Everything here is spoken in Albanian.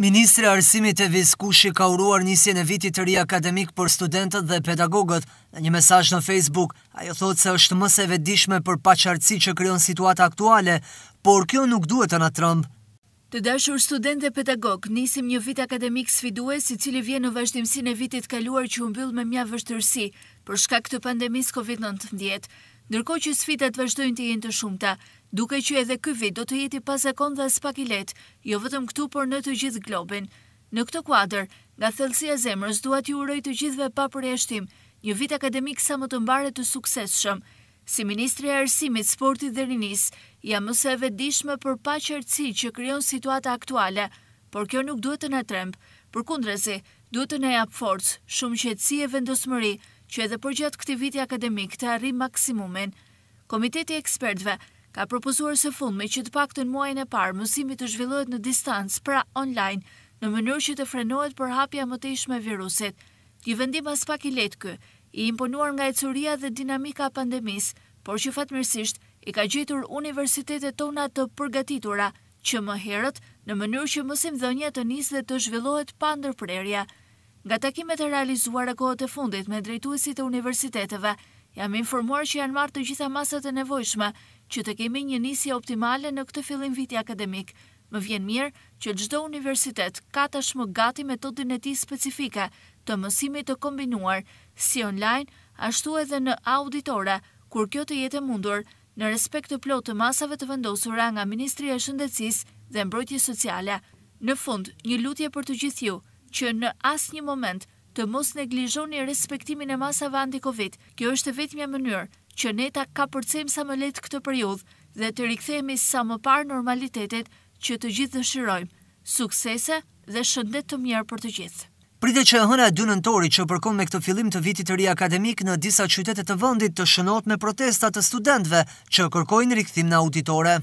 Ministri Arsimit e Viskushi ka uruar njësje në vitit të ri akademik për studentët dhe pedagogët. Në një mesaj në Facebook, ajo thot se është mëse vedishme për pacharci që kryon situata aktuale, por kjo nuk duhet të na trëmbë. Të dashur student dhe pedagog, nisim një vit akademik sfidue si cili vje në vazhdimësi në vitit kaluar që umbyll me mja vështërsi për shka këtë pandemis COVID-19. nërko që sfidat vazhdojnë të jenë të shumëta, duke që edhe këtë vit do të jeti pasakon dhe spakilet, jo vëtëm këtu por në të gjithë globin. Në këtë kuadrë, nga thëllësia zemrës duat ju uroj të gjithëve pa për e shtim, një vit akademik sa më të mbare të sukses Si Ministri e Arsimit, Sportit dhe Rinis, jam mëseve dishme për pa qërëci që kryon situata aktuale, por kjo nuk duhet të në trempë, për kundrezi, duhet të në japë forcë, shumë qëtësi e vendosëmëri, që edhe për gjatë viti akademik të arri maksimumin. Komiteti ekspertve ka propusuar se fund me që të pak të në muajnë e parë mësimit të zhvillohet në distancë pra online në mënyrë që të frenohet për hapja më të ishme viruset. Gjë vendim as pak i letë kë, i imponuar nga e curia dhe dinamika pandemis, por që fatmirësisht i ka gjitur universitetet tona të përgatitura që më herët në mënyrë që mësim dhënja të njësë dhe të zhvillohet pa ndërprerja. Nga takimet e realizuar e kohët e fundit me drejtuesit e universiteteve, Jam informuar që janë marrë të gjitha masat e nevojshme, që të kemi një nisje optimale në këtë fillim viti akademik. Më vjen mirë që gjdo universitet ka të shmë gati metodin e ti specifika të mësimit të kombinuar, si online, ashtu edhe në auditora kur kjo të jetë mundur në respekt të plotë të masave të vendosura nga Ministri e Shëndecis dhe Mbrojtje Sociale. Në fund, një lutje për të gjithju, që në asë një moment të të mos neglizhoni respektimin e masave anti-Covid. Kjo është vetëmja mënyrë që ne ta kapërcejmë sa më lehtë këtë periudhë dhe të rikthehemi sa më parë normalitetit që të gjithë dëshirojmë. Suksese dhe shëndet të mirë për të gjithë. Pritë që hëna dy nëntori që përkon me këtë fillim të vitit të ri akademik në disa qytetet të vëndit të shënot me protestat të studentve që kërkojnë rikëthim në auditore.